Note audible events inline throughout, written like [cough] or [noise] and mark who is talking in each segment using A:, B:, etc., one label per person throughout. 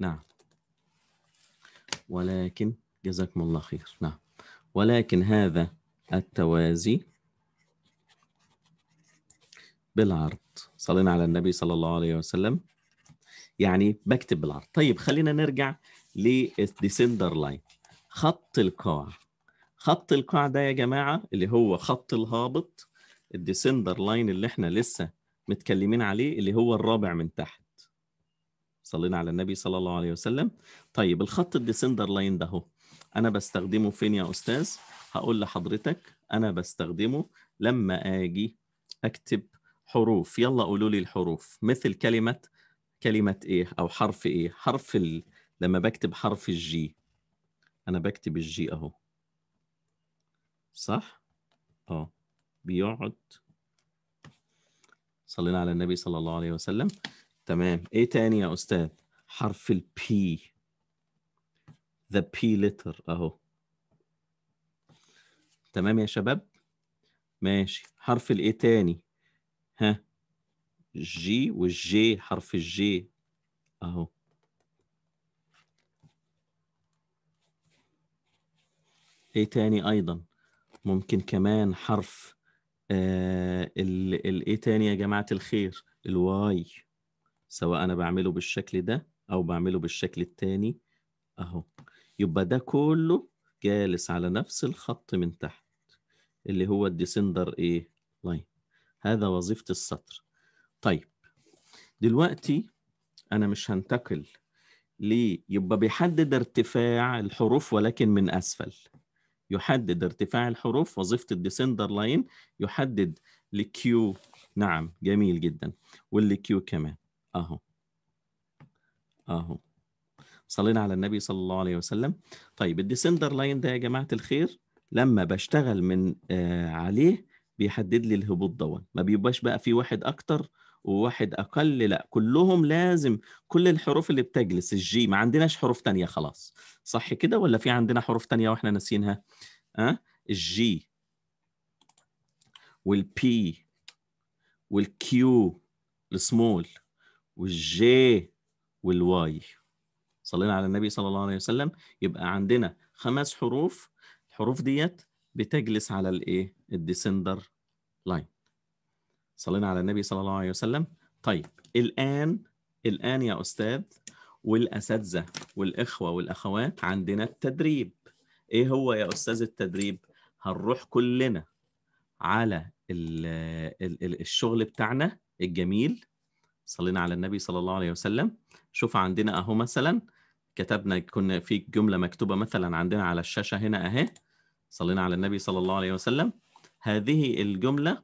A: نعم ولكن جزاكم الله خير نعم ولكن هذا التوازي بالعرض صلينا على النبي صلى الله عليه وسلم يعني بكتب بالعرض طيب خلينا نرجع للديسندر لاين خط القاع خط القاع ده يا جماعه اللي هو خط الهابط الديسندر لاين اللي احنا لسه متكلمين عليه اللي هو الرابع من تحت صلينا على النبي صلى الله عليه وسلم طيب الخط الديسندر لاين ده هو انا بستخدمه فين يا استاذ هقول لحضرتك انا بستخدمه لما اجي اكتب حروف يلا قولوا لي الحروف مثل كلمه كلمه ايه او حرف ايه حرف ال... لما بكتب حرف الجي انا بكتب الجي اهو صح اه بيقعد صلينا على النبي صلى الله عليه وسلم تمام ايه تاني يا استاذ حرف البي ذا بي لتر اهو تمام يا شباب ماشي حرف الايه تاني ها جي والجي حرف الجي اهو ايه تاني ايضا ممكن كمان حرف آه ال ايه تاني يا جماعه الخير الواي سواء انا بعمله بالشكل ده او بعمله بالشكل التاني اهو يبقى ده كله جالس على نفس الخط من تحت اللي هو الديسندر ايه لاين هذا وظيفه السطر طيب دلوقتي انا مش هنتقل ليه يبقى بيحدد ارتفاع الحروف ولكن من اسفل يحدد ارتفاع الحروف وظيفه الديسندر لاين يحدد لكيو نعم جميل جدا والكيو كمان اهو اهو صلينا على النبي صلى الله عليه وسلم طيب الديسندر لاين ده يا جماعه الخير لما بشتغل من آه عليه بيحدد لي الهبوط دون ما بيبقاش بقى في واحد اكتر وواحد اقل لا كلهم لازم كل الحروف اللي بتجلس الجي ما عندناش حروف تانية خلاص صح كده ولا في عندنا حروف تانية واحنا ناسينها ها أه؟ الجي والبي والكيو السمول والجي والواي صلينا على النبي صلى الله عليه وسلم يبقى عندنا خمس حروف الحروف ديت بتجلس على الايه الديسندر لاين صلينا على النبي صلى الله عليه وسلم طيب الان الان يا استاذ والاساتذه والاخوه والاخوات عندنا التدريب ايه هو يا استاذ التدريب هنروح كلنا على الـ الـ الشغل بتاعنا الجميل صلينا على النبي صلى الله عليه وسلم شوف عندنا اهو مثلا كتبنا كنا في جمله مكتوبه مثلا عندنا على الشاشه هنا اهي صلينا على النبي صلى الله عليه وسلم هذه الجمله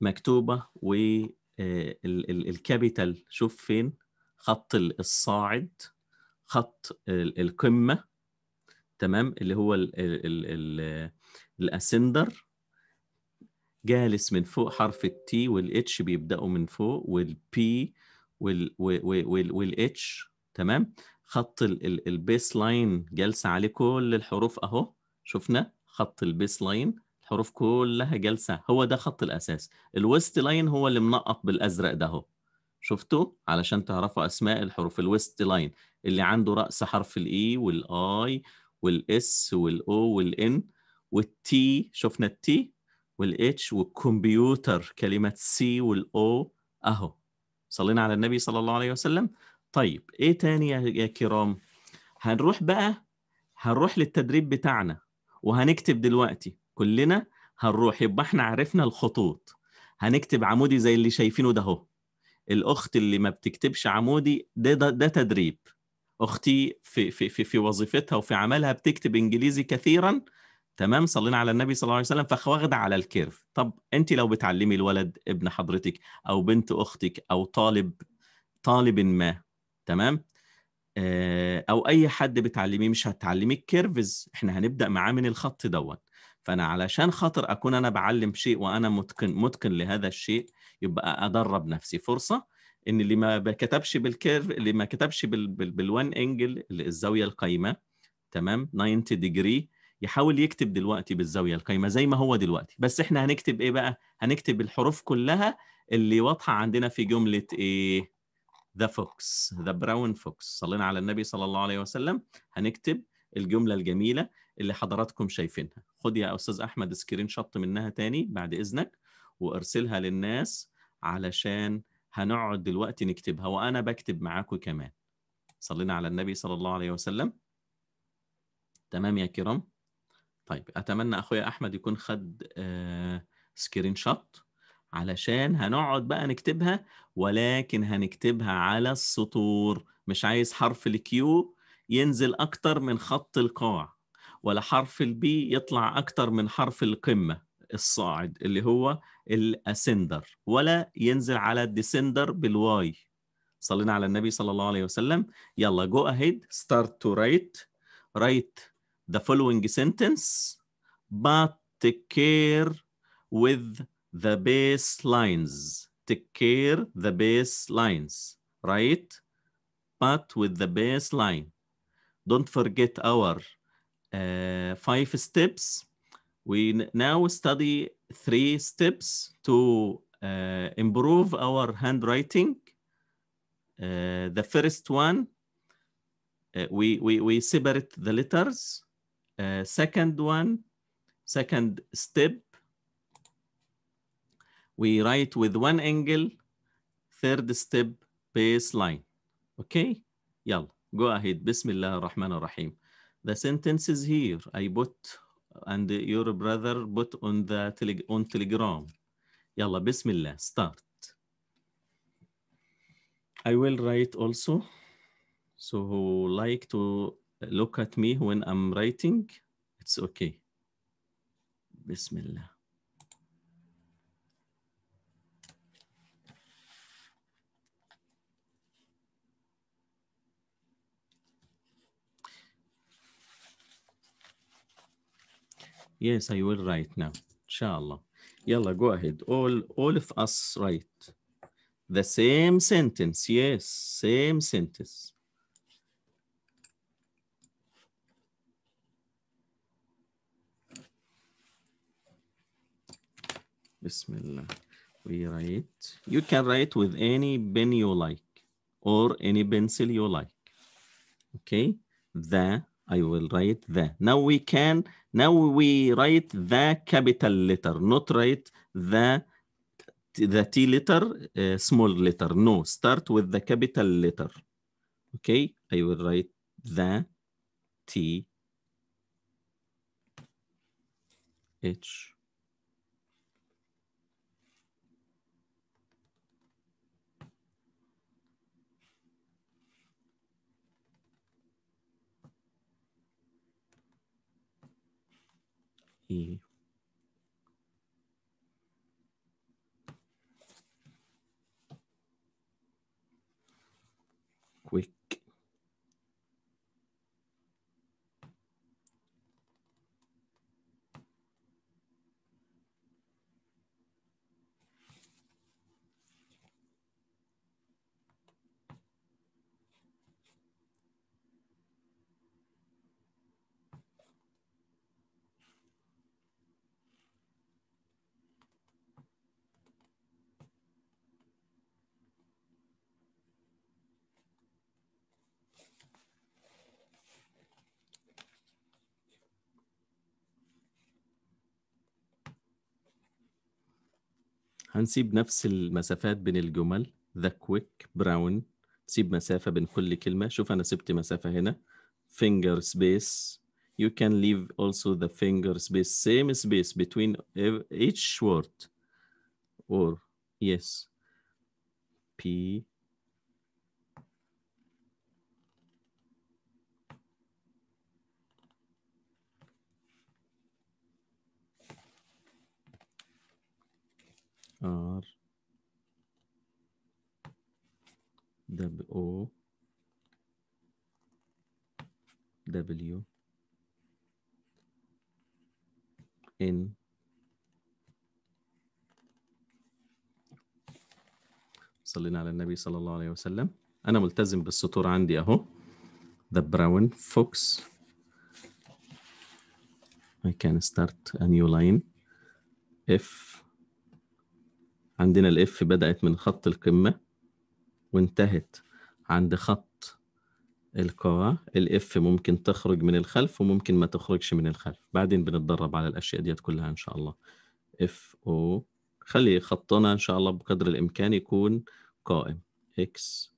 A: مكتوبه والكابيتال آه، شوف فين خط الصاعد خط القمه تمام اللي هو آه، الاسندر جالس من فوق حرف التي والاتش بيبداوا من فوق والبي والاتش تمام خط البيس لاين جالسه عليه كل الحروف اهو شفنا خط البيس لاين الحروف كلها جالسه هو ده خط الاساس الويست لاين هو اللي منقط بالازرق ده اهو شفتوا علشان تعرفوا اسماء الحروف الويست لاين اللي عنده راس حرف الاي e والاي والاس والاو والان والتي شفنا التي والاتش والكمبيوتر كلمه سي والاو اهو صلينا على النبي صلى الله عليه وسلم طيب ايه تاني يا كرام هنروح بقى هنروح للتدريب بتاعنا وهنكتب دلوقتي كلنا هنروح يبقى احنا عرفنا الخطوط هنكتب عمودي زي اللي شايفينه ده اهو الاخت اللي ما بتكتبش عمودي ده ده, ده تدريب اختي في في, في وظيفتها وفي عملها بتكتب انجليزي كثيرا تمام صلينا على النبي صلى الله عليه وسلم فواخده على الكيرف طب انت لو بتعلمي الولد ابن حضرتك او بنت اختك او طالب طالب ما تمام آه، او اي حد بتعلميه مش هتعلميه الكيرفز احنا هنبدا معاه من الخط دوت فانا علشان خاطر اكون انا بعلم شيء وانا متقن متقن لهذا الشيء يبقى ادرب نفسي فرصه ان اللي ما كتبش بالكيرف اللي ما كتبش بال... بال... بالوان انجل الزاويه القايمه تمام 90 ديجري يحاول يكتب دلوقتي بالزاويه القايمه زي ما هو دلوقتي بس احنا هنكتب ايه بقى هنكتب الحروف كلها اللي واضحه عندنا في جمله ايه ذا فوكس ذا براون فوكس صلينا على النبي صلى الله عليه وسلم هنكتب الجمله الجميله اللي حضراتكم شايفينها خد يا استاذ احمد سكرين شوت منها تاني بعد اذنك وارسلها للناس علشان هنقعد دلوقتي نكتبها وانا بكتب معاكم كمان صلينا على النبي صلى الله عليه وسلم تمام يا كرام طيب اتمنى اخويا احمد يكون خد سكرين آه، شوت علشان هنقعد بقى نكتبها ولكن هنكتبها على السطور مش عايز حرف الكيو ينزل اكتر من خط القاع ولا حرف البي يطلع اكتر من حرف القمه الصاعد اللي هو الاسندر ولا ينزل على الديسندر بالواي صلينا على النبي صلى الله عليه وسلم يلا جو اهيد ستارت تو رايت رايت the following sentence, but take care with the base lines. Take care the base lines, right? But with the base line. Don't forget our uh, five steps. We now study three steps to uh, improve our handwriting. Uh, the first one, uh, we, we, we separate the letters uh, second one, second step, we write with one angle, third step, baseline. Okay, y'all go ahead. Bismillah ar-Rahman ar-Rahim. The sentence is here. I put and your brother put on the tele on Telegram. Yalla, Bismillah, start. I will write also. So like to look at me when I'm writing, it's okay. Bismillah. Yes, I will write now, inshallah. Yalla, go ahead. All, all of us write the same sentence. Yes, same sentence. Bismillah. We write. You can write with any pen you like or any pencil you like. Okay. The, I will write the. Now we can, now we write the capital letter, not write the, the T letter, uh, small letter. No, start with the capital letter. Okay. I will write the T H Quick هنسيب نفس المسافات بين الجمل ذا كويك براون سيب مسافة بين كل كلمة شوف أنا سبت مسافة هنا finger space you can leave also the finger space same space between each word or yes P R دب او دبليو ان صلينا على النبي صلى الله عليه وسلم انا ملتزم بالسطور عندي اهو the brown fox I can start a new line F عندنا الاف بدأت من خط القمة وانتهت عند خط القاع الاف ممكن تخرج من الخلف وممكن ما تخرجش من الخلف بعدين بنتدرب على الاشياء ديت كلها ان شاء الله اف او خلي خطنا ان شاء الله بقدر الامكان يكون قائم اكس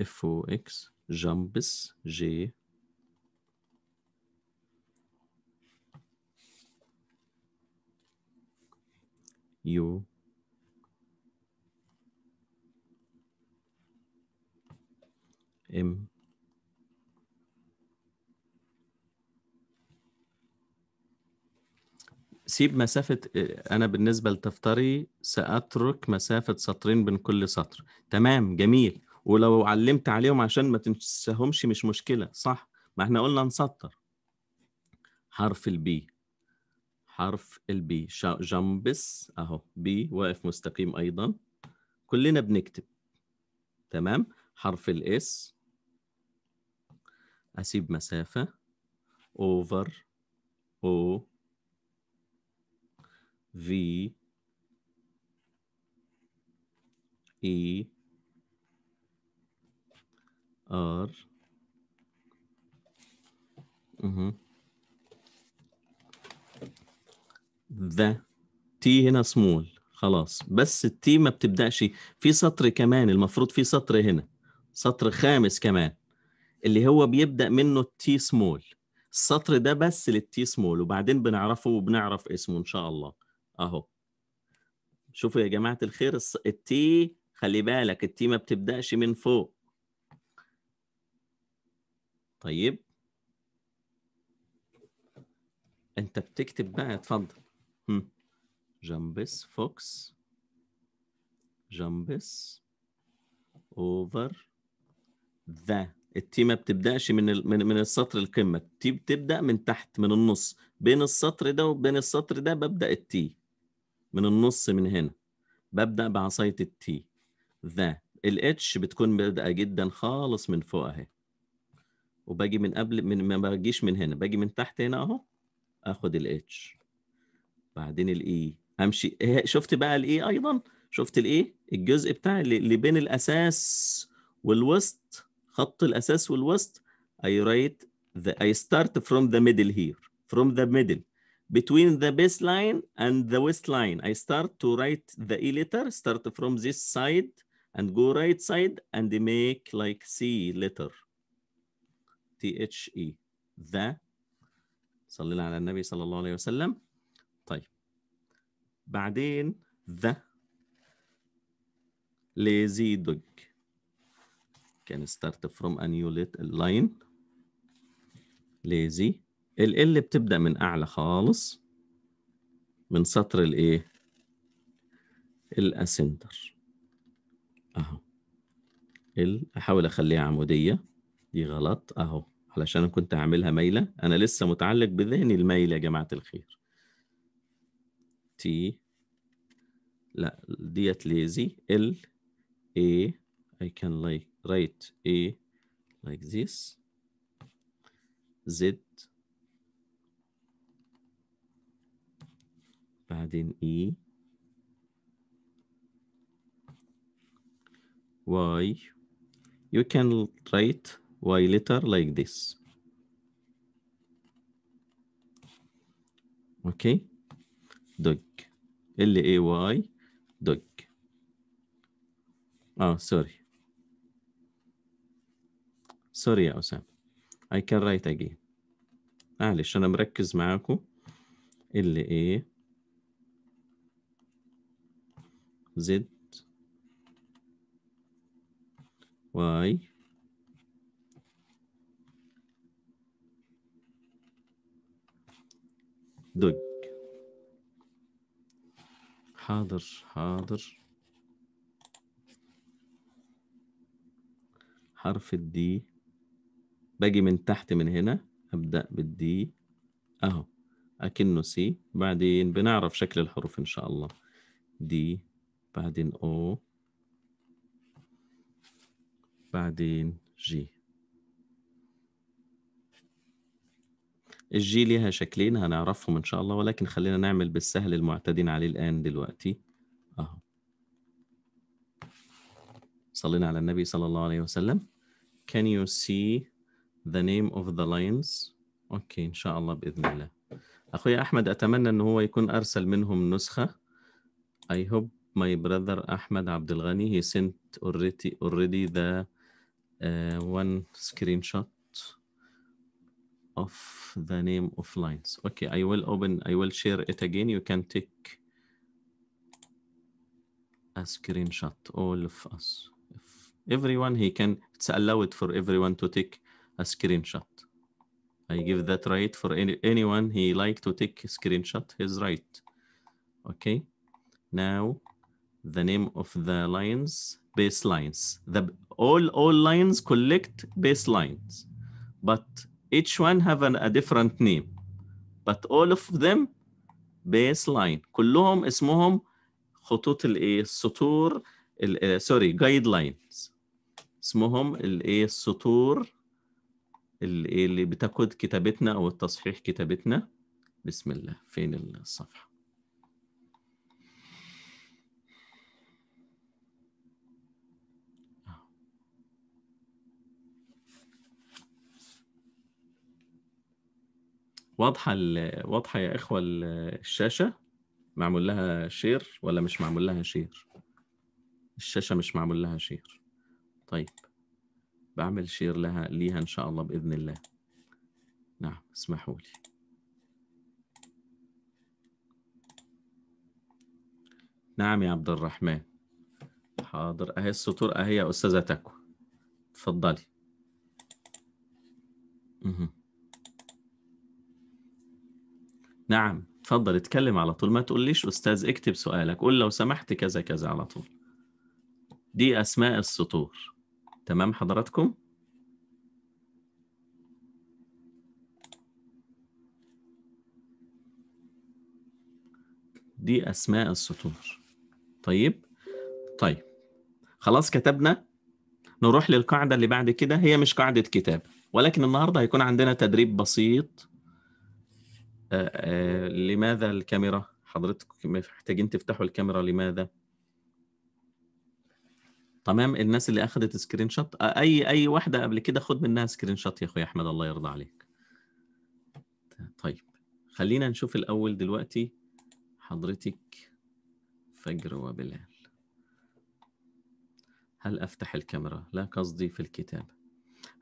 A: اف او اكس جامبس جي يو ام سيب مسافة أنا بالنسبة لتفطري سأترك مسافة سطرين بين كل سطر تمام جميل ولو علمت عليهم عشان ما تنساهمش مش مشكلة صح ما احنا قلنا نسطر حرف البي حرف البي جامبس اهو بي واقف مستقيم ايضا كلنا بنكتب تمام حرف الاس اسيب مسافه اوفر او في اي ار اها ذا تي هنا سمول خلاص بس التي ما بتبداش في سطر كمان المفروض في سطر هنا سطر خامس كمان اللي هو بيبدا منه التي سمول السطر ده بس للتي سمول وبعدين بنعرفه وبنعرف اسمه ان شاء الله اهو شوفوا يا جماعه الخير التي خلي بالك التي ما بتبداش من فوق طيب انت بتكتب بقى اتفضل جامبس جمبس فوكس جمبس اوفر ذا التي ما بتبداش من من من السطر القمه التي بتبدا من تحت من النص بين السطر ده وبين السطر ده ببدا التي من النص من هنا ببدا بعصايه التي ذا الاتش بتكون بادئه جدا خالص من فوق اهي وباجي من قبل من ما باجيش من هنا باجي من تحت هنا اهو اخد الاتش بعدين الاي همشي شفت بقى الاي ايضا شفت الاي الجزء بتاع اللي بين الاساس والوسط خط الاساس والوسط I write the I start from the middle here from the middle between the baseline and the waistline I start to write the E letter start from this side and go right side and make like C letter T H E the صلى على النبي صلى الله عليه وسلم طيب بعدين ذا lazy dog can start from a new line lazy ال ال بتبدأ من أعلى خالص من سطر الإيه؟ الأسندر أهو ال أحاول أخليها عمودية دي غلط أهو علشان كنت أعملها مايلة أنا لسه متعلق بذهني المايل يا جماعة الخير تي لا ديت lazy L A I can like write A like this Z بعدين E Y you can write Y letter like this okay dog ال اي واي دوج اه سوري سوري يا أسامة I can write again معلش أنا مركز معاكم ال اي زد واي دوج حاضر حاضر حرف الدي باجي من تحت من هنا أبدأ بالدي أهو أكنه سي بعدين بنعرف شكل الحروف إن شاء الله دي بعدين أو بعدين جي الجي ليها شكلين هنعرفهم ان شاء الله ولكن خلينا نعمل بالسهل المعتدين عليه الان دلوقتي اهو صلينا على النبي صلى الله عليه وسلم can you see the name of the lions اوكي ان شاء الله باذن الله اخويا احمد اتمنى ان هو يكون ارسل منهم نسخه I hope my brother احمد عبد الغني he sent already already the uh, one screenshot of the name of lines. Okay, I will open, I will share it again. You can take a screenshot, all of us. If everyone, he can, it's allowed for everyone to take a screenshot. I give that right for any, anyone he like to take a screenshot, his right. Okay, now the name of the lines, base lines. The, all, all lines collect base lines, but each one have an, a different name but all of them baseline كلهم اسمهم خطوط الايه السطور سوري جايد لاينز اسمهم الايه السطور اللي بتاخد كتابتنا او التصحيح كتابتنا بسم الله فين الصفحه واضحه واضحه يا اخوه الشاشه معمول لها شير ولا مش معمول لها شير الشاشه مش معمول لها شير طيب بعمل شير لها ليها ان شاء الله باذن الله نعم اسمحوا لي نعم يا عبد الرحمن حاضر اهي السطور اهي يا استاذه تكو اتفضلي نعم اتفضل اتكلم على طول ما تقوليش استاذ اكتب سؤالك قول لو سمحت كذا كذا على طول دي اسماء السطور تمام حضراتكم دي اسماء السطور طيب طيب خلاص كتبنا نروح للقاعده اللي بعد كده هي مش قاعده كتاب ولكن النهارده هيكون عندنا تدريب بسيط آه، آه، لماذا الكاميرا حضرتك محتاجين تفتحوا الكاميرا لماذا تمام الناس اللي اخذت سكرين شوت آه، اي اي واحده قبل كده خد منها سكرين شوت يا اخويا احمد الله يرضى عليك طيب خلينا نشوف الاول دلوقتي حضرتك فجر وبلال هل افتح الكاميرا لا قصدي في الكتاب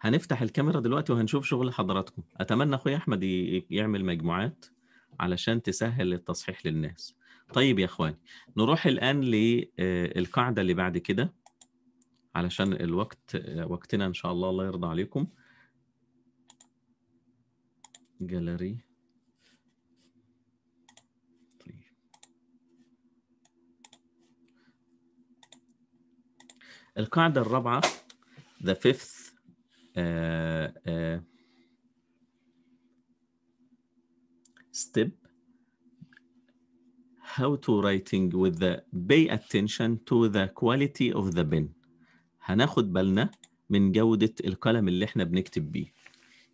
A: هنفتح الكاميرا دلوقتي وهنشوف شغل حضراتكم اتمنى اخويا احمد يعمل مجموعات علشان تسهل التصحيح للناس طيب يا اخواني نروح الان للقاعده آه، اللي بعد كده علشان الوقت آه، وقتنا ان شاء الله الله يرضى عليكم جاليري القاعده الرابعه the fifth step how to writing with the pay attention to the quality of the pen هناخد بالنا من جودة القلم اللي احنا بنكتب بيه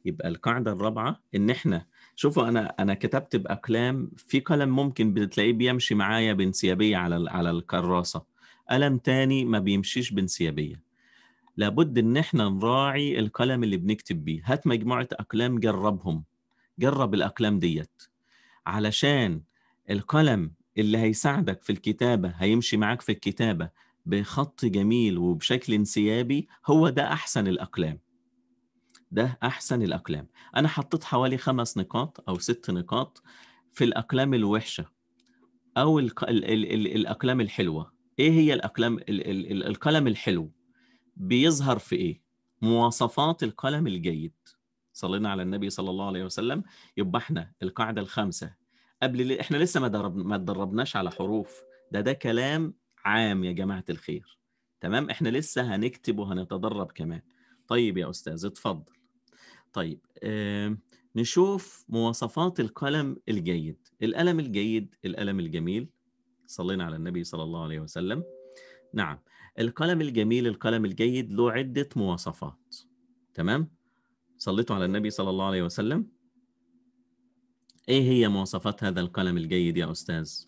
A: يبقى القاعدة الرابعة ان احنا شوفوا انا انا كتبت باقلام في قلم ممكن بتلاقيه بيمشي معايا بانسيابية على على الكراسة قلم تاني ما بيمشيش بانسيابية لابد ان احنا نراعي القلم اللي بنكتب بيه هات مجموعه اقلام جربهم جرب الاقلام ديت علشان القلم اللي هيساعدك في الكتابه هيمشي معاك في الكتابه بخط جميل وبشكل انسيابي هو ده احسن الاقلام ده احسن الاقلام انا حطيت حوالي خمس نقاط او ست نقاط في الاقلام الوحشه او ال ال الـ الاقلام الحلوه ايه هي الاقلام القلم الحلو بيظهر في ايه مواصفات القلم الجيد صلينا على النبي صلى الله عليه وسلم يبقى احنا القاعده الخامسه قبل احنا لسه ما درب ما تدربناش على حروف ده ده كلام عام يا جماعه الخير تمام احنا لسه هنكتب وهنتدرب كمان طيب يا استاذ اتفضل طيب آه نشوف مواصفات القلم الجيد القلم الجيد القلم الجميل صلينا على النبي صلى الله عليه وسلم نعم القلم الجميل القلم الجيد له عدة مواصفات تمام صليتوا على النبي صلى الله عليه وسلم ايه هي مواصفات هذا القلم الجيد يا أستاذ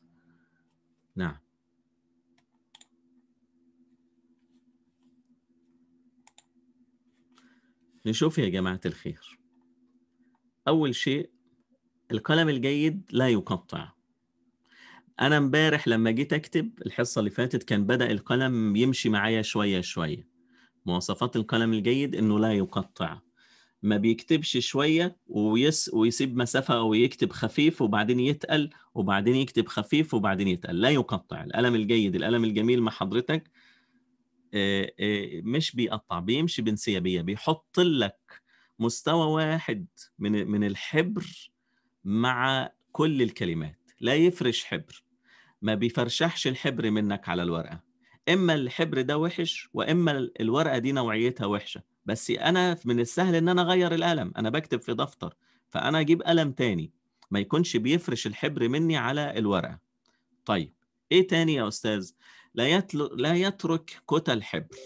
A: نعم نشوف يا جماعة الخير أول شيء القلم الجيد لا يقطع انا امبارح لما جيت اكتب الحصه اللي فاتت كان بدا القلم يمشي معايا شويه شويه مواصفات القلم الجيد انه لا يقطع ما بيكتبش شويه ويس ويسيب مسافه ويكتب خفيف وبعدين يتقل وبعدين يكتب خفيف وبعدين يتقل لا يقطع القلم الجيد القلم الجميل مع حضرتك آه، آه، مش بيقطع بيمشي بانسيابيه بيحط لك مستوى واحد من من الحبر مع كل الكلمات لا يفرش حبر ما بيفرشحش الحبر منك على الورقه اما الحبر ده وحش واما الورقه دي نوعيتها وحشه بس انا من السهل ان انا اغير القلم انا بكتب في دفتر فانا اجيب قلم تاني ما يكونش بيفرش الحبر مني على الورقه طيب ايه تاني يا استاذ لا يتل... لا يترك كتل حبر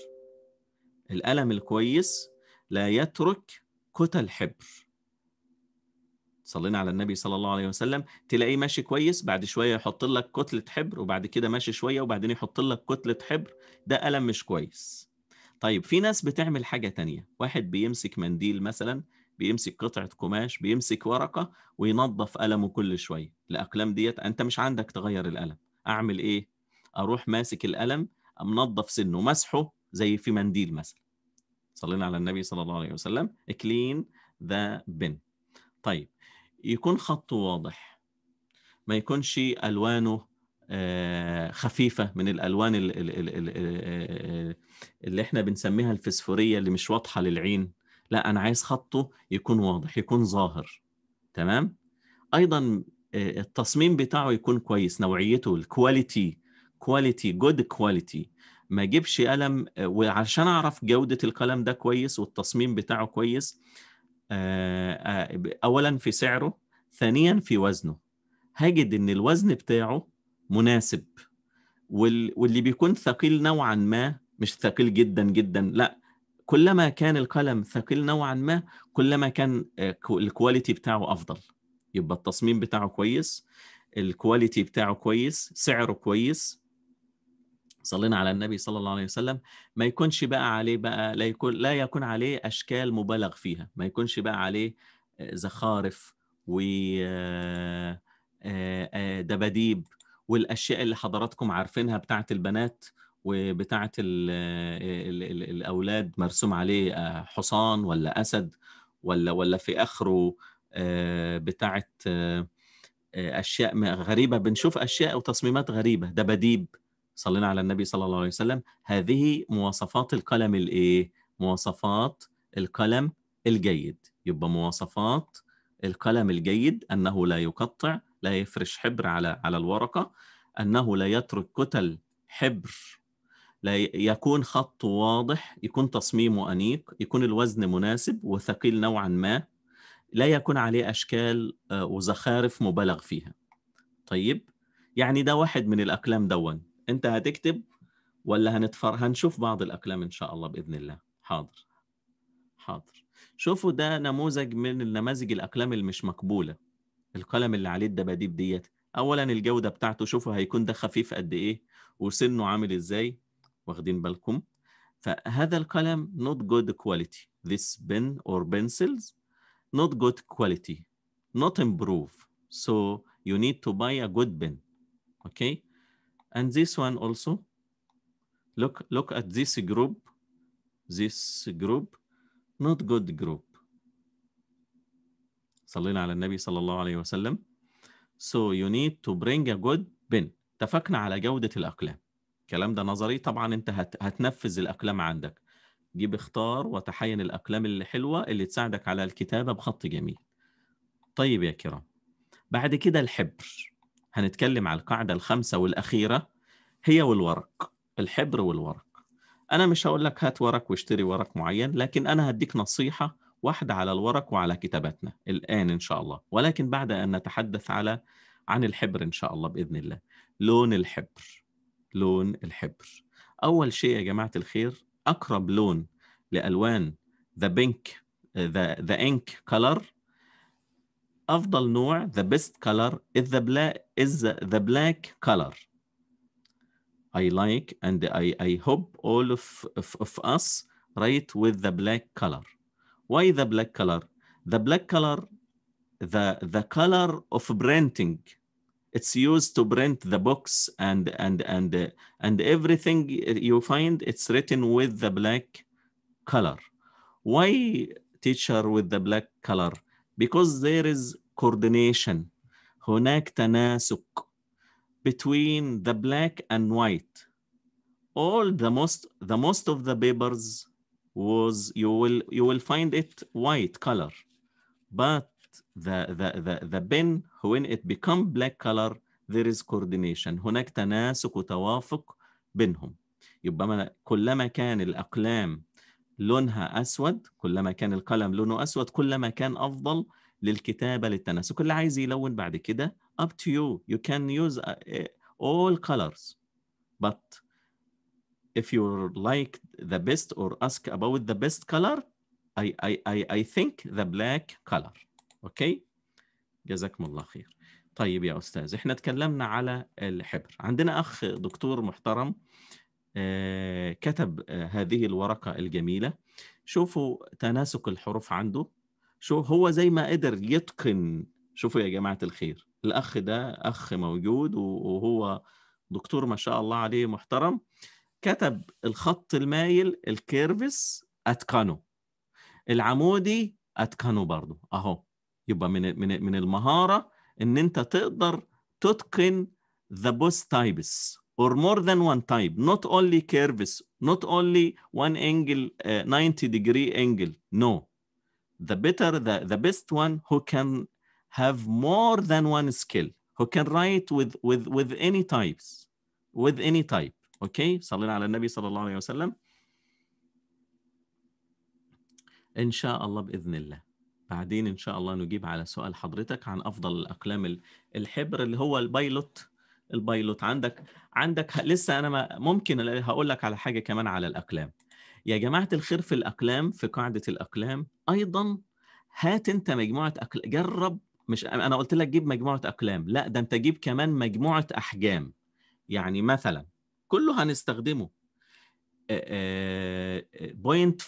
A: القلم الكويس لا يترك كتل حبر صلينا على النبي صلى الله عليه وسلم تلاقيه ماشي كويس بعد شويه يحط لك كتله حبر وبعد كده ماشي شويه وبعدين يحط لك كتله حبر ده الم مش كويس طيب في ناس بتعمل حاجه تانية واحد بيمسك منديل مثلا بيمسك قطعه قماش بيمسك ورقه وينظف قلمه كل شويه الاقلام ديت انت مش عندك تغير القلم اعمل ايه اروح ماسك القلم منظف سنه مسحه زي في منديل مثلا صلينا على النبي صلى الله عليه وسلم كلين ذا بن طيب يكون خطه واضح ما يكونش الوانه آه، خفيفه من الالوان اللي احنا بنسميها الفسفوريه اللي مش واضحه للعين لا انا عايز خطه يكون واضح يكون ظاهر تمام ايضا آه، التصميم بتاعه يكون كويس نوعيته الكواليتي كواليتي جود كواليتي ما اجيبش قلم آه، وعشان اعرف جوده القلم ده كويس والتصميم بتاعه كويس آه، آه، اولا في سعره ثانيا في وزنه هجد ان الوزن بتاعه مناسب واللي بيكون ثقيل نوعا ما مش ثقيل جدا جدا لا كلما كان القلم ثقيل نوعا ما كلما كان آه، الكواليتي بتاعه افضل يبقى التصميم بتاعه كويس الكواليتي بتاعه كويس سعره كويس صلينا على النبي صلى الله عليه وسلم ما يكونش بقى عليه بقى لا يكون لا يكون عليه اشكال مبالغ فيها ما يكونش بقى عليه آه، زخارف و آه، آه، دباديب والاشياء اللي حضراتكم عارفينها بتاعه البنات وبتاعه الاولاد مرسوم عليه حصان ولا اسد ولا ولا في اخره بتاعه اشياء غريبه بنشوف اشياء وتصميمات غريبه دباديب صلينا على النبي صلى الله عليه وسلم هذه مواصفات القلم الايه مواصفات القلم الجيد يبقى مواصفات القلم الجيد انه لا يقطع لا يفرش حبر على على الورقه انه لا يترك كتل حبر لا يكون خط واضح يكون تصميمه انيق يكون الوزن مناسب وثقيل نوعا ما لا يكون عليه اشكال آه، وزخارف مبالغ فيها طيب يعني ده واحد من الاقلام دون انت هتكتب ولا هنتفر هنشوف بعض الاقلام ان شاء الله باذن الله حاضر حاضر شوفوا ده نموذج من النماذج الاقلام اللي مش مقبوله القلم اللي عليه الدباديب ديت اولا الجوده بتاعته شوفوا هيكون ده خفيف قد ايه وسنه عامل ازاي واخدين بالكم فهذا القلم not good quality this pen or pencils not good quality not improve so you need to buy a good pen okay And this one also, look, look at this group, this group, not good group. صلينا على النبي صلى الله عليه وسلم. So you need to bring a good bin. اتفقنا على جودة الأقلام. الكلام ده نظري طبعا انت هت... هتنفذ الأقلام عندك. جيب اختار وتحين الأقلام اللي حلوة اللي تساعدك على الكتابة بخط جميل. طيب يا كرام. بعد كده الحبر. هنتكلم على القاعدة الخامسة والأخيرة هي والورق الحبر والورق أنا مش هقول لك هات ورق واشتري ورق معين لكن أنا هديك نصيحة واحدة على الورق وعلى كتاباتنا الآن إن شاء الله ولكن بعد أن نتحدث على عن الحبر إن شاء الله بإذن الله لون الحبر لون الحبر أول شيء يا جماعة الخير أقرب لون لألوان ذا بينك ذا ذا انك color افضل نوع the best color is the black is the black color I like and I, I hope all of, of, of us write with the black color why the black color the black color the the color of printing it's used to print the books and and and and everything you find it's written with the black color why teacher with the black color because there is coordination هناك تناسق between the black and white all the most the most of the papers was you will you will find it white color but the the the, the bin when it become black color there is coordination هناك تناسق وتوافق بينهم يبقى كلما كان الاقلام لونها أسود كلما كان القلم لونه أسود كلما كان أفضل للكتابة للتناسق اللي عايز يلون بعد كده up to you you can use uh, all colors but if you like the best or ask about the best color I, I, I, I think the black color okay جزاكم الله خير طيب يا أستاذ احنا اتكلمنا على الحبر عندنا أخ دكتور محترم آه، كتب آه، هذه الورقة الجميلة شوفوا تناسق الحروف عنده شوف هو زي ما قدر يتقن شوفوا يا جماعة الخير الأخ ده أخ موجود وهو دكتور ما شاء الله عليه محترم كتب الخط المايل الكيرفس أتقنه العمودي أتقنه برضه أهو يبقى من من من المهارة إن أنت تقدر تتقن ذا بوست تايبس or more than one type, not only curves, not only one angle, uh, 90 degree angle. No, the better, the, the best one who can have more than one skill, who can write with, with, with any types, with any type. Okay, Salam alaykum. النبي صلى الله عليه وسلم. إن شاء الله بإذن الله. بعدين إن شاء الله نجيب على سؤال حضرتك عن أفضل الأقلام الحبر اللي هو البايلوت البايلوت عندك عندك لسه انا ممكن هقول لك على حاجه كمان على الاقلام يا جماعه الخير في الاقلام في قاعده الاقلام ايضا هات انت مجموعه أقل... جرب مش انا قلت لك جيب مجموعه اقلام لا ده انت جيب كمان مجموعه احجام يعني مثلا كله هنستخدمه بوينت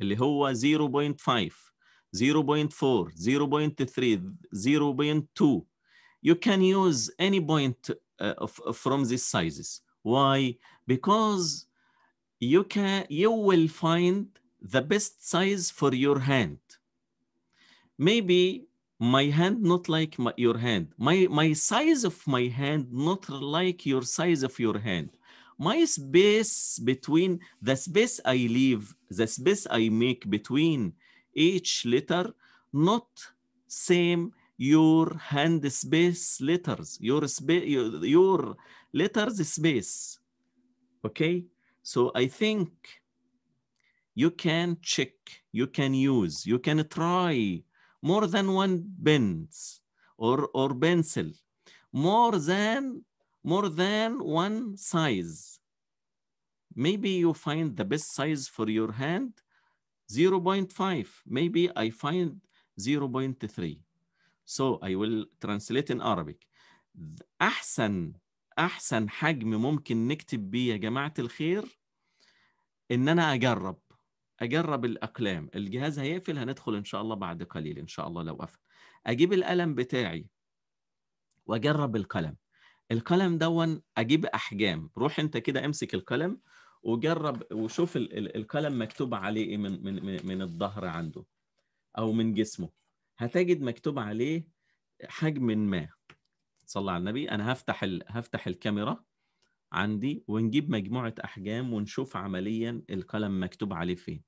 A: اللي هو 0.5 0.4 0.3 0.2 you can use any point uh, of, uh, from these sizes. Why? Because you can you will find the best size for your hand. Maybe my hand not like my, your hand. My, my size of my hand not like your size of your hand. My space between the space I leave, the space I make between each letter not same your hand space letters, your, space, your, your letters space. Okay, so I think you can check, you can use, you can try more than one pens or, or pencil, more than, more than one size. Maybe you find the best size for your hand, 0.5. Maybe I find 0.3. So I will translate in Arabic. أحسن أحسن حجم ممكن نكتب بيه يا جماعة الخير إن أنا أجرب أجرب الأقلام الجهاز هيقفل هندخل إن شاء الله بعد قليل إن شاء الله لو قفل أجيب القلم بتاعي وأجرب القلم القلم دون أجيب أحجام روح أنت كده أمسك القلم وجرب وشوف القلم مكتوب عليه إيه من من من الظهر عنده أو من جسمه هتجد مكتوب عليه حجم ما صلى على النبي انا هفتح ال... هفتح الكاميرا عندي ونجيب مجموعه احجام ونشوف عمليا القلم مكتوب عليه فين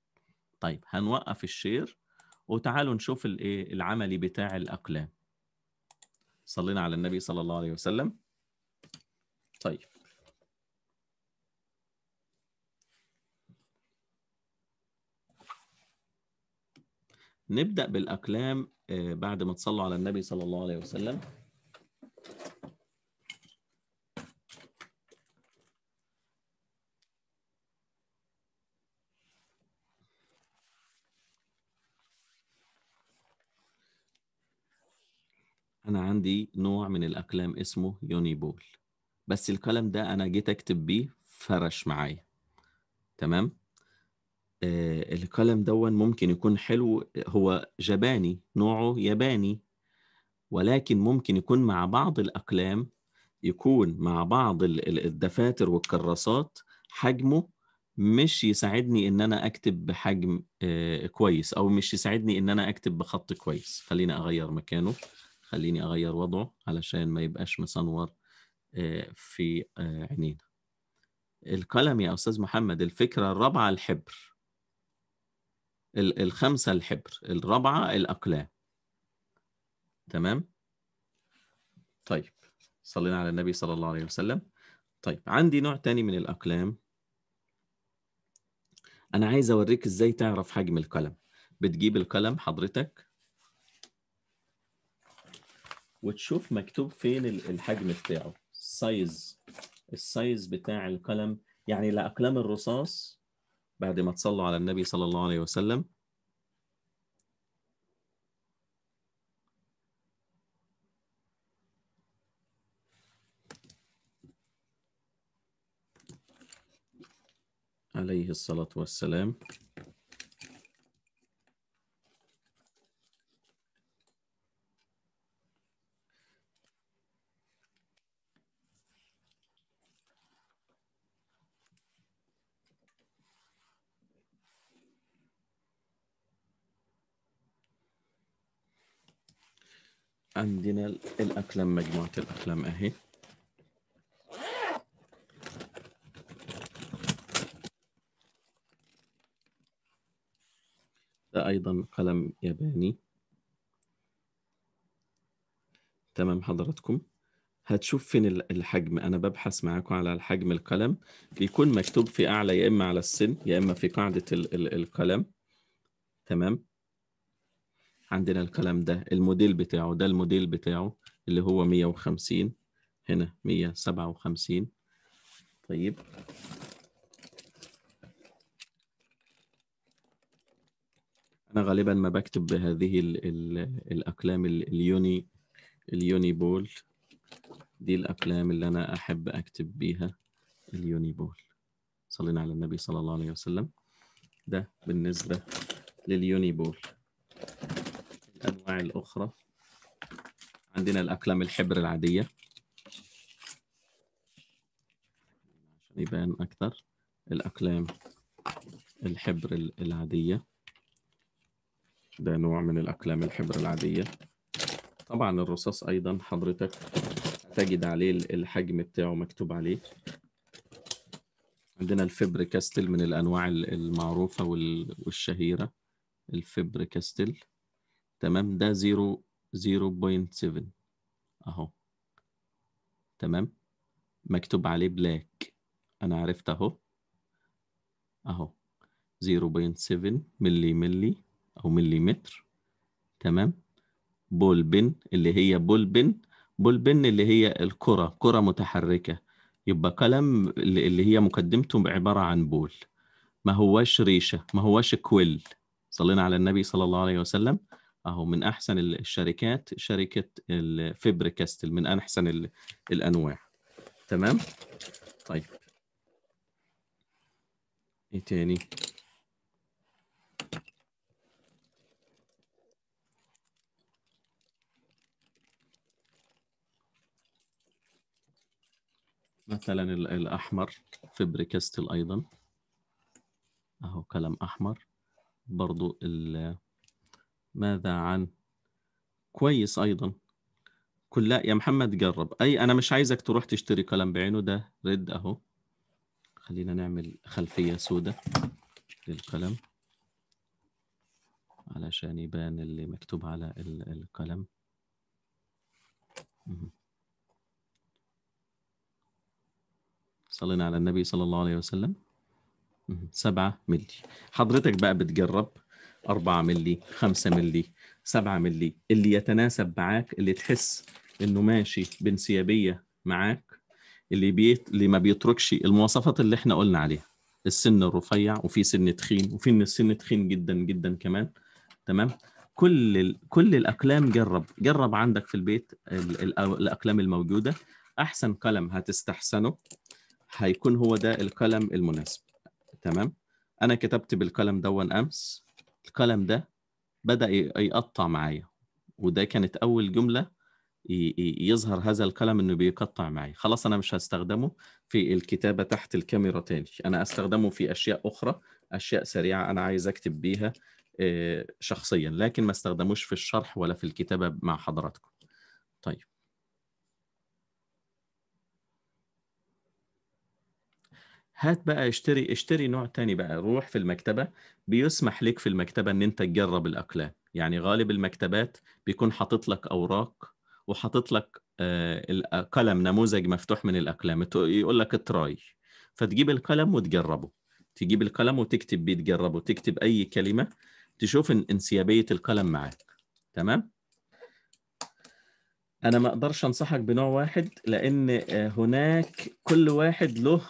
A: طيب هنوقف الشير وتعالوا نشوف الايه العملي بتاع الاقلام صلينا على النبي صلى الله عليه وسلم طيب نبدأ بالأقلام آه، بعد ما تصلوا على النبي صلى الله عليه وسلم أنا عندي نوع من الأقلام اسمه يوني بول بس القلم ده أنا جيت أكتب بيه فرش معايا تمام؟ آه، القلم دون ممكن يكون حلو هو جباني نوعه ياباني ولكن ممكن يكون مع بعض الأقلام يكون مع بعض الدفاتر والكراسات حجمه مش يساعدني ان انا اكتب بحجم آه، كويس او مش يساعدني ان انا اكتب بخط كويس خليني اغير مكانه خليني اغير وضعه علشان ما يبقاش مصنور آه، في عينينا القلم يا استاذ محمد الفكره الرابعه الحبر الخمسة الحبر الرابعة الأقلام تمام طيب صلينا على النبي صلى الله عليه وسلم طيب عندي نوع تاني من الأقلام أنا عايز أوريك إزاي تعرف حجم القلم بتجيب القلم حضرتك وتشوف مكتوب فين الحجم بتاعه السايز السايز بتاع القلم يعني لأقلام الرصاص بعد ما تصلوا على النبي صلى الله عليه وسلم عليه الصلاة والسلام عندنا الأقلام مجموعة الأقلام أهي ده أيضا قلم ياباني تمام حضراتكم هتشوف فين الحجم أنا ببحث معاكم على الحجم القلم بيكون مكتوب في أعلى يا إما على السن يا إما في قاعدة القلم تمام عندنا الكلام ده الموديل بتاعه ده الموديل بتاعه اللي هو 150 هنا 157 طيب أنا غالبا ما بكتب بهذه الـ الـ الأقلام اليوني اليوني بول دي الأقلام اللي أنا أحب أكتب بيها اليوني بول صلينا على النبي صلى الله عليه وسلم ده بالنسبة لليوني بول الأخرى عندنا الأقلام الحبر العادية عشان يبان أكثر الأقلام الحبر العادية ده نوع من الأقلام الحبر العادية طبعا الرصاص أيضا حضرتك تجد عليه الحجم بتاعه مكتوب عليه عندنا الفبر كاستل من الأنواع المعروفة والشهيرة الفبر كاستل تمام ده 0.7 اهو تمام مكتوب عليه بلاك انا عرفت اهو اهو 0.7 ملي ملي او ملي متر تمام بول بن اللي هي بول بن بول بن اللي هي الكرة كرة متحركة يبقى قلم اللي هي مقدمته عبارة عن بول ما هواش ريشة ما هواش كويل صلينا على النبي صلى الله عليه وسلم اهو من احسن الشركات شركه الفبر كاستل من احسن الانواع تمام طيب ايه تاني مثلا الاحمر فبر كاستل ايضا اهو قلم احمر برضو ال ماذا عن كويس أيضا كل لا يا محمد جرب أي أنا مش عايزك تروح تشتري قلم بعينه ده رد أهو خلينا نعمل خلفية سودة للقلم علشان يبان اللي مكتوب على القلم صلينا على النبي صلى الله عليه وسلم سبعة ملي حضرتك بقى بتجرب 4 ملي 5 ملي 7 ملي اللي يتناسب معاك اللي تحس انه ماشي بانسيابيه معاك اللي بيت اللي ما بيتركش المواصفات اللي احنا قلنا عليها السن الرفيع وفي سن تخين وفي ان السن تخين جدا جدا كمان تمام كل ال... كل الاقلام جرب جرب عندك في البيت ال... ال... الاقلام الموجوده احسن قلم هتستحسنه هيكون هو ده القلم المناسب تمام انا كتبت بالقلم دون امس القلم ده بدأ يقطع معايا وده كانت أول جملة يظهر هذا القلم انه بيقطع معي خلاص انا مش هستخدمه في الكتابه تحت الكاميرا تاني انا استخدمه في اشياء اخرى اشياء سريعه انا عايز اكتب بيها آه، شخصيا لكن ما استخدموش في الشرح ولا في الكتابه مع حضراتكم طيب هات بقى اشتري اشتري نوع تاني بقى روح في المكتبة بيسمح لك في المكتبة ان انت تجرب الاقلام يعني غالب المكتبات بيكون حاطط لك اوراق وحاطط لك آه، آه، قلم نموذج مفتوح من الاقلام يقول لك تراي فتجيب القلم وتجربه تجيب القلم وتكتب بيه تجربه تكتب اي كلمه تشوف انسيابيه القلم معاك تمام انا ما اقدرش انصحك بنوع واحد لان آه، هناك كل واحد له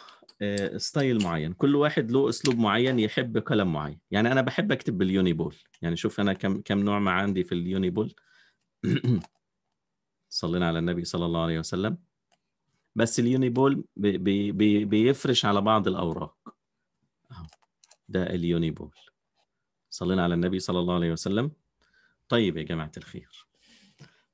A: ستايل آه، معين كل واحد له اسلوب معين يحب قلم معين يعني انا بحب اكتب باليوني بول يعني شوف انا كم كم نوع ما عندي في اليوني بول [clears throat] صلينا على النبي صلى الله عليه وسلم بس اليوني بول بي بي بي بيفرش على بعض الاوراق آه، ده اليوني بول صلينا على النبي صلى الله عليه وسلم طيب يا جماعه الخير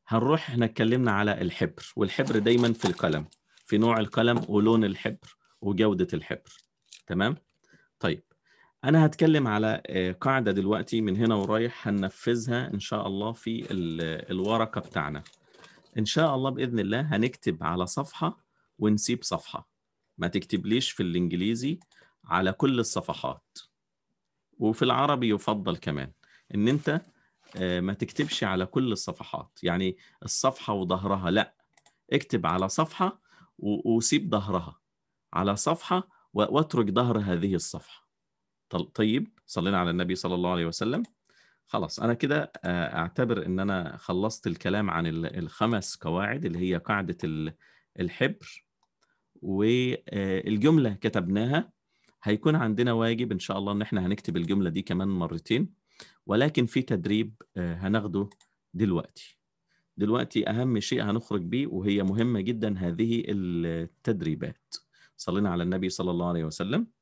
A: هنروح احنا اتكلمنا على الحبر والحبر دايما في القلم في نوع القلم ولون الحبر وجودة الحبر تمام؟ طيب أنا هتكلم على آه، قاعدة دلوقتي من هنا ورايح هننفذها إن شاء الله في الورقة بتاعنا إن شاء الله بإذن الله هنكتب على صفحة ونسيب صفحة ما تكتبليش في الإنجليزي على كل الصفحات وفي العربي يفضل كمان إن أنت آه، ما تكتبش على كل الصفحات يعني الصفحة وظهرها لأ اكتب على صفحة وسيب ظهرها على صفحة واترك ظهر هذه الصفحة طيب صلينا على النبي صلى الله عليه وسلم خلاص أنا كده آه، أعتبر أن أنا خلصت الكلام عن الخمس قواعد اللي هي قاعدة الحبر والجملة آه، كتبناها هيكون عندنا واجب إن شاء الله أن احنا هنكتب الجملة دي كمان مرتين ولكن في تدريب آه، هناخده دلوقتي دلوقتي أهم شيء هنخرج بيه وهي مهمة جدا هذه التدريبات صلينا على النبي صلى الله عليه وسلم